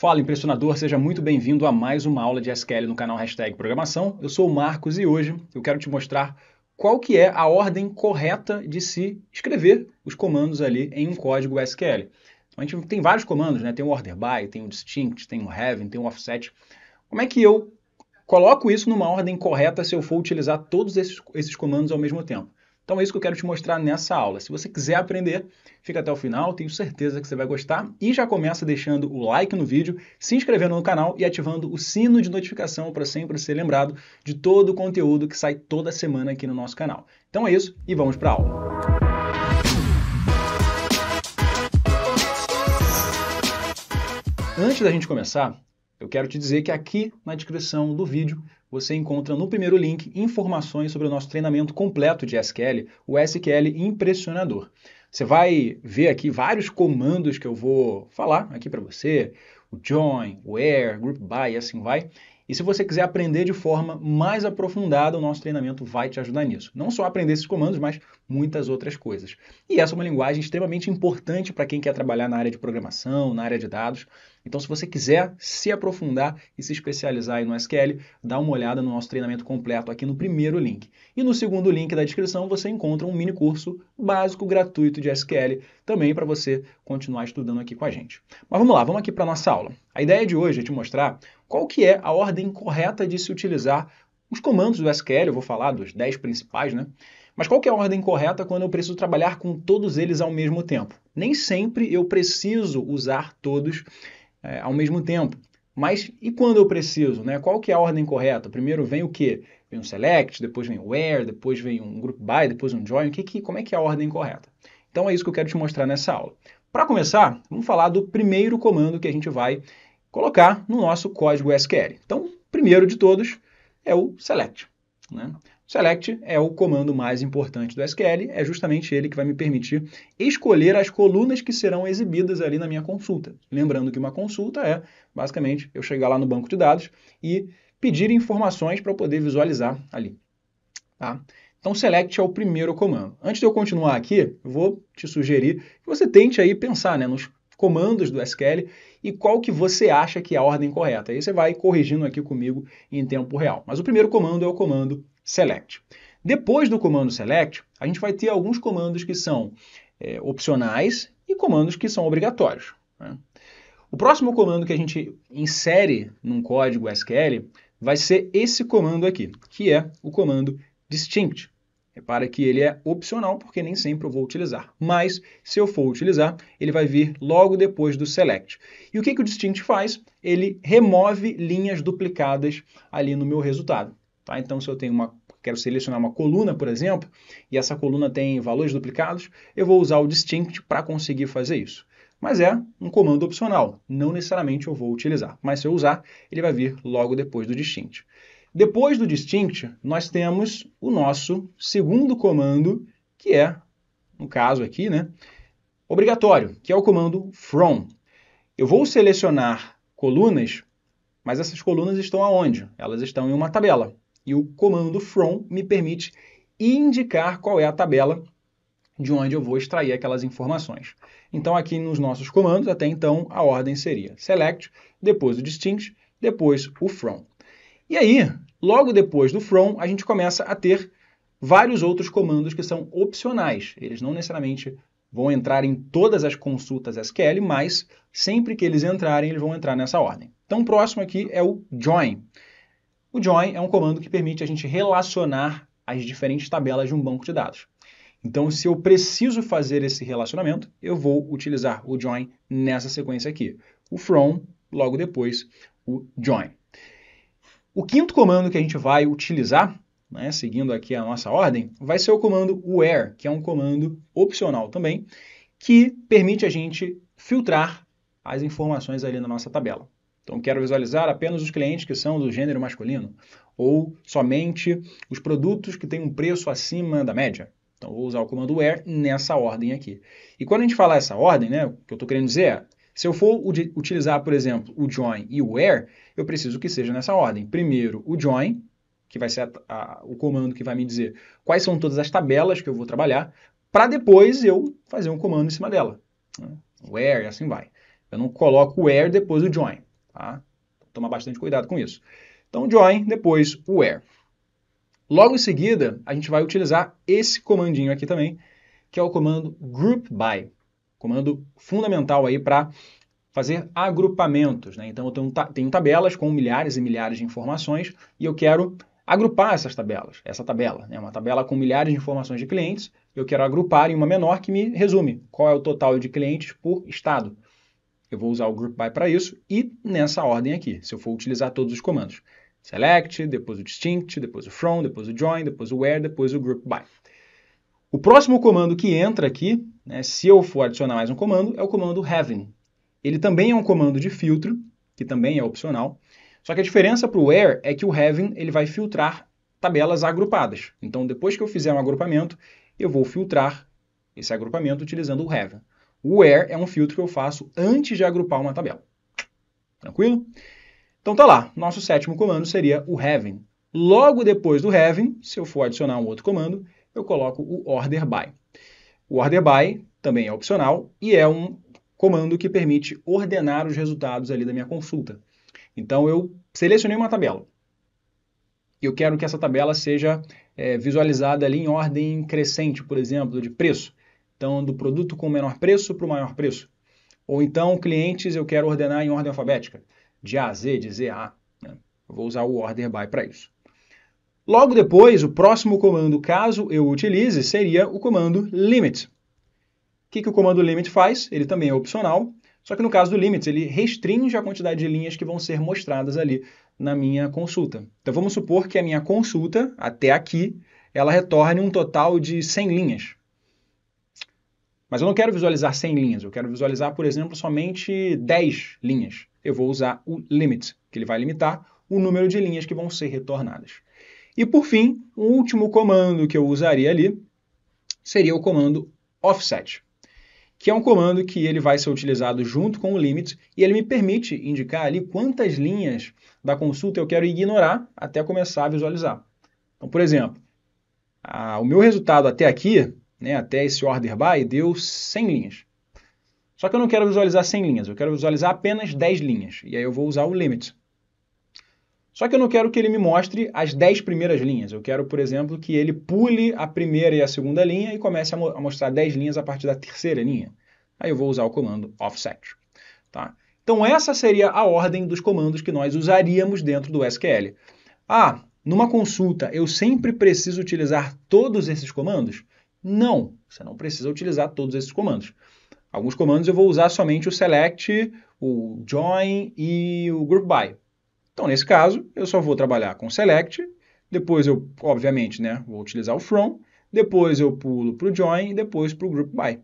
Fala impressionador, seja muito bem-vindo a mais uma aula de SQL no canal Hashtag Programação. Eu sou o Marcos e hoje eu quero te mostrar qual que é a ordem correta de se escrever os comandos ali em um código SQL. Então, a gente tem vários comandos, né? Tem o order by, tem o distinct, tem o having, tem o offset. Como é que eu coloco isso numa ordem correta se eu for utilizar todos esses, esses comandos ao mesmo tempo? Então é isso que eu quero te mostrar nessa aula. Se você quiser aprender, fica até o final, tenho certeza que você vai gostar. E já começa deixando o like no vídeo, se inscrevendo no canal e ativando o sino de notificação para sempre ser lembrado de todo o conteúdo que sai toda semana aqui no nosso canal. Então é isso e vamos para a aula. Antes da gente começar, eu quero te dizer que aqui na descrição do vídeo você encontra no primeiro link informações sobre o nosso treinamento completo de SQL, o SQL Impressionador. Você vai ver aqui vários comandos que eu vou falar aqui para você, o join, o where, group by, e assim vai. E se você quiser aprender de forma mais aprofundada, o nosso treinamento vai te ajudar nisso. Não só aprender esses comandos, mas muitas outras coisas. E essa é uma linguagem extremamente importante para quem quer trabalhar na área de programação, na área de dados. Então, se você quiser se aprofundar e se especializar no SQL, dá uma olhada no nosso treinamento completo aqui no primeiro link. E no segundo link da descrição você encontra um mini curso básico gratuito de SQL também para você continuar estudando aqui com a gente. Mas vamos lá, vamos aqui para a nossa aula. A ideia de hoje é te mostrar qual que é a ordem correta de se utilizar os comandos do SQL, eu vou falar dos 10 principais, né? Mas qual é a ordem correta quando eu preciso trabalhar com todos eles ao mesmo tempo? Nem sempre eu preciso usar todos é, ao mesmo tempo. Mas e quando eu preciso? Né? Qual que é a ordem correta? Primeiro vem o quê? Vem um select, depois vem um where, depois vem um group by, depois um join. Que, que, como é que é a ordem correta? Então é isso que eu quero te mostrar nessa aula. Para começar, vamos falar do primeiro comando que a gente vai colocar no nosso código SQL. Então, primeiro de todos é o select. Né? Select é o comando mais importante do SQL, é justamente ele que vai me permitir escolher as colunas que serão exibidas ali na minha consulta. Lembrando que uma consulta é, basicamente, eu chegar lá no banco de dados e pedir informações para poder visualizar ali. Tá? Então, select é o primeiro comando. Antes de eu continuar aqui, eu vou te sugerir que você tente aí pensar né, nos comandos do SQL e qual que você acha que é a ordem correta. Aí você vai corrigindo aqui comigo em tempo real. Mas o primeiro comando é o comando select. Depois do comando select, a gente vai ter alguns comandos que são é, opcionais e comandos que são obrigatórios. Né? O próximo comando que a gente insere num código SQL vai ser esse comando aqui, que é o comando distinct. Repara é que ele é opcional, porque nem sempre eu vou utilizar. Mas, se eu for utilizar, ele vai vir logo depois do select. E o que, que o distinct faz? Ele remove linhas duplicadas ali no meu resultado. Tá? Então, se eu tenho uma quero selecionar uma coluna, por exemplo, e essa coluna tem valores duplicados, eu vou usar o distinct para conseguir fazer isso. Mas é um comando opcional, não necessariamente eu vou utilizar, mas se eu usar, ele vai vir logo depois do distinct. Depois do distinct, nós temos o nosso segundo comando, que é, no caso aqui, né, obrigatório, que é o comando from. Eu vou selecionar colunas, mas essas colunas estão aonde? Elas estão em uma tabela. E o comando from me permite indicar qual é a tabela de onde eu vou extrair aquelas informações. Então, aqui nos nossos comandos, até então, a ordem seria select, depois o distinct, depois o from. E aí, Logo depois do from, a gente começa a ter vários outros comandos que são opcionais. Eles não necessariamente vão entrar em todas as consultas SQL, mas sempre que eles entrarem, eles vão entrar nessa ordem. Então, o próximo aqui é o join. O join é um comando que permite a gente relacionar as diferentes tabelas de um banco de dados. Então, se eu preciso fazer esse relacionamento, eu vou utilizar o join nessa sequência aqui. O from, logo depois, o join. O quinto comando que a gente vai utilizar, né, seguindo aqui a nossa ordem, vai ser o comando where, que é um comando opcional também, que permite a gente filtrar as informações ali na nossa tabela. Então, quero visualizar apenas os clientes que são do gênero masculino, ou somente os produtos que têm um preço acima da média. Então, vou usar o comando where nessa ordem aqui. E quando a gente falar essa ordem, né, o que eu estou querendo dizer é se eu for utilizar, por exemplo, o join e o where, eu preciso que seja nessa ordem. Primeiro, o join, que vai ser a, a, o comando que vai me dizer quais são todas as tabelas que eu vou trabalhar, para depois eu fazer um comando em cima dela. Where, assim vai. Eu não coloco o where depois do join. Tá? Toma bastante cuidado com isso. Então, join, depois o where. Logo em seguida, a gente vai utilizar esse comandinho aqui também, que é o comando group by. Comando fundamental aí para fazer agrupamentos. Né? Então, eu tenho, tenho, tabelas com milhares e milhares de informações e eu quero agrupar essas tabelas. Essa tabela é né? uma tabela com milhares de informações de clientes, eu quero agrupar em uma menor que me resume qual é o total de clientes por estado. Eu vou usar o group by para isso e nessa ordem aqui, se eu for utilizar todos os comandos. Select, depois o distinct, depois o from, depois o join, depois o where, depois o group by. O próximo comando que entra aqui, né, se eu for adicionar mais um comando, é o comando having. Ele também é um comando de filtro, que também é opcional, só que a diferença para o where é que o having ele vai filtrar tabelas agrupadas. Então, depois que eu fizer um agrupamento, eu vou filtrar esse agrupamento utilizando o having. O where é um filtro que eu faço antes de agrupar uma tabela. Tranquilo? Então tá lá, nosso sétimo comando seria o having. Logo depois do having, se eu for adicionar um outro comando, eu coloco o order by. O order by também é opcional e é um comando que permite ordenar os resultados ali da minha consulta. Então eu selecionei uma tabela. Eu quero que essa tabela seja é, visualizada ali em ordem crescente, por exemplo, de preço. Então, do produto com menor preço para o maior preço. Ou então, clientes eu quero ordenar em ordem alfabética, de A a Z, de Z a A. Né? Eu vou usar o order by para isso. Logo depois, o próximo comando, caso eu utilize, seria o comando limit. O que, que o comando limit faz? Ele também é opcional, só que no caso do limit, ele restringe a quantidade de linhas que vão ser mostradas ali na minha consulta. Então vamos supor que a minha consulta, até aqui, ela retorne um total de 100 linhas. Mas eu não quero visualizar 100 linhas, eu quero visualizar, por exemplo, somente 10 linhas. Eu vou usar o limit, que ele vai limitar o número de linhas que vão ser retornadas. E por fim, o um último comando que eu usaria ali seria o comando offset, que é um comando que ele vai ser utilizado junto com o limit e ele me permite indicar ali quantas linhas da consulta eu quero ignorar até começar a visualizar. Então, por exemplo, a, o meu resultado até aqui, né, até esse order by, deu 100 linhas. Só que eu não quero visualizar 100 linhas, eu quero visualizar apenas 10 linhas. E aí eu vou usar o limit. Só que eu não quero que ele me mostre as 10 primeiras linhas. Eu quero, por exemplo, que ele pule a primeira e a segunda linha e comece a, mo a mostrar 10 linhas a partir da terceira linha. Aí eu vou usar o comando offset. Tá? Então essa seria a ordem dos comandos que nós usaríamos dentro do SQL. Ah, numa consulta eu sempre preciso utilizar todos esses comandos? Não, você não precisa utilizar todos esses comandos. Alguns comandos eu vou usar somente o select, o join e o group by. Então, nesse caso, eu só vou trabalhar com select, depois eu, obviamente, né, vou utilizar o from, depois eu pulo para o join e depois para o group by.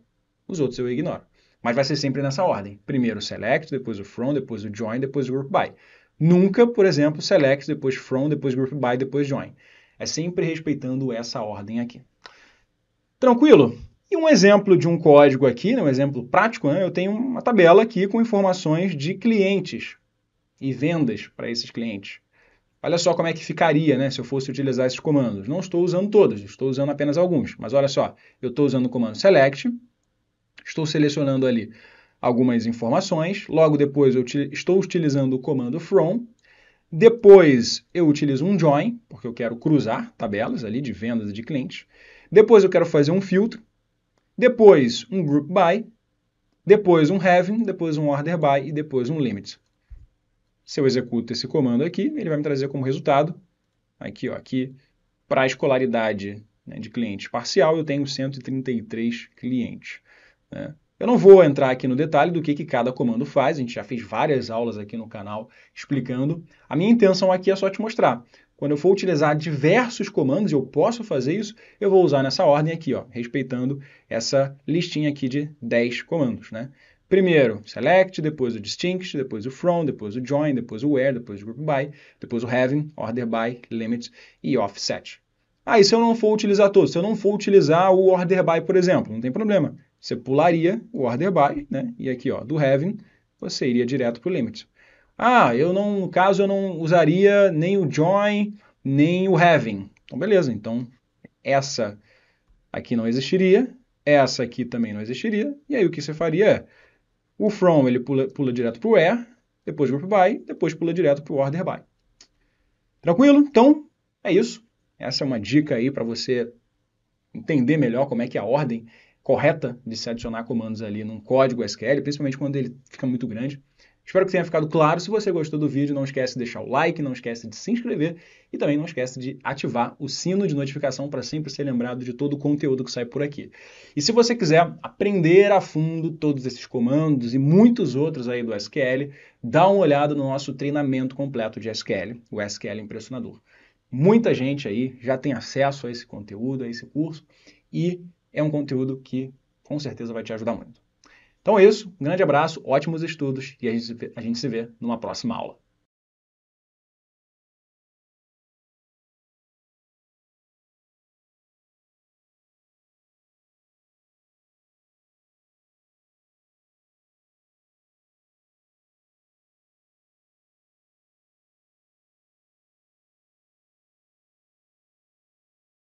Os outros eu ignoro. Mas vai ser sempre nessa ordem. Primeiro o select, depois o from, depois o join, depois o group by. Nunca, por exemplo, select, depois from, depois group by, depois join. É sempre respeitando essa ordem aqui. Tranquilo? E um exemplo de um código aqui, né, um exemplo prático, né, eu tenho uma tabela aqui com informações de clientes e vendas para esses clientes. Olha só como é que ficaria né, se eu fosse utilizar esses comandos. Não estou usando todos, estou usando apenas alguns. Mas olha só, eu estou usando o comando select, estou selecionando ali algumas informações, logo depois eu estou utilizando o comando from, depois eu utilizo um join, porque eu quero cruzar tabelas ali de vendas de clientes, depois eu quero fazer um filtro, depois um group by, depois um having, depois um order by e depois um limit. Se eu executo esse comando aqui, ele vai me trazer como resultado, aqui, ó, aqui para a escolaridade né, de clientes parcial, eu tenho 133 clientes. Né? Eu não vou entrar aqui no detalhe do que, que cada comando faz, a gente já fez várias aulas aqui no canal explicando. A minha intenção aqui é só te mostrar. Quando eu for utilizar diversos comandos, eu posso fazer isso, eu vou usar nessa ordem aqui, ó, respeitando essa listinha aqui de 10 comandos. Né? Primeiro, select, depois o distinct, depois o from, depois o join, depois o where, depois o group by, depois o having, order by, limit e offset. Aí, ah, se eu não for utilizar todos, se eu não for utilizar o order by, por exemplo, não tem problema. Você pularia o order by, né? E aqui, ó, do having, você iria direto para o limit. Ah, eu não, no caso, eu não usaria nem o join, nem o having. Então, beleza. Então, essa aqui não existiria, essa aqui também não existiria. E aí, o que você faria é o from ele pula, pula direto para o where, depois group by, depois pula direto para o order by. Tranquilo? Então, é isso. Essa é uma dica aí para você entender melhor como é que é a ordem correta de se adicionar comandos ali num código SQL, principalmente quando ele fica muito grande. Espero que tenha ficado claro. Se você gostou do vídeo, não esquece de deixar o like, não esquece de se inscrever e também não esquece de ativar o sino de notificação para sempre ser lembrado de todo o conteúdo que sai por aqui. E se você quiser aprender a fundo todos esses comandos e muitos outros aí do SQL, dá uma olhada no nosso treinamento completo de SQL, o SQL Impressionador. Muita gente aí já tem acesso a esse conteúdo, a esse curso, e é um conteúdo que com certeza vai te ajudar muito. Então é isso, um grande abraço, ótimos estudos e a gente se vê numa próxima aula.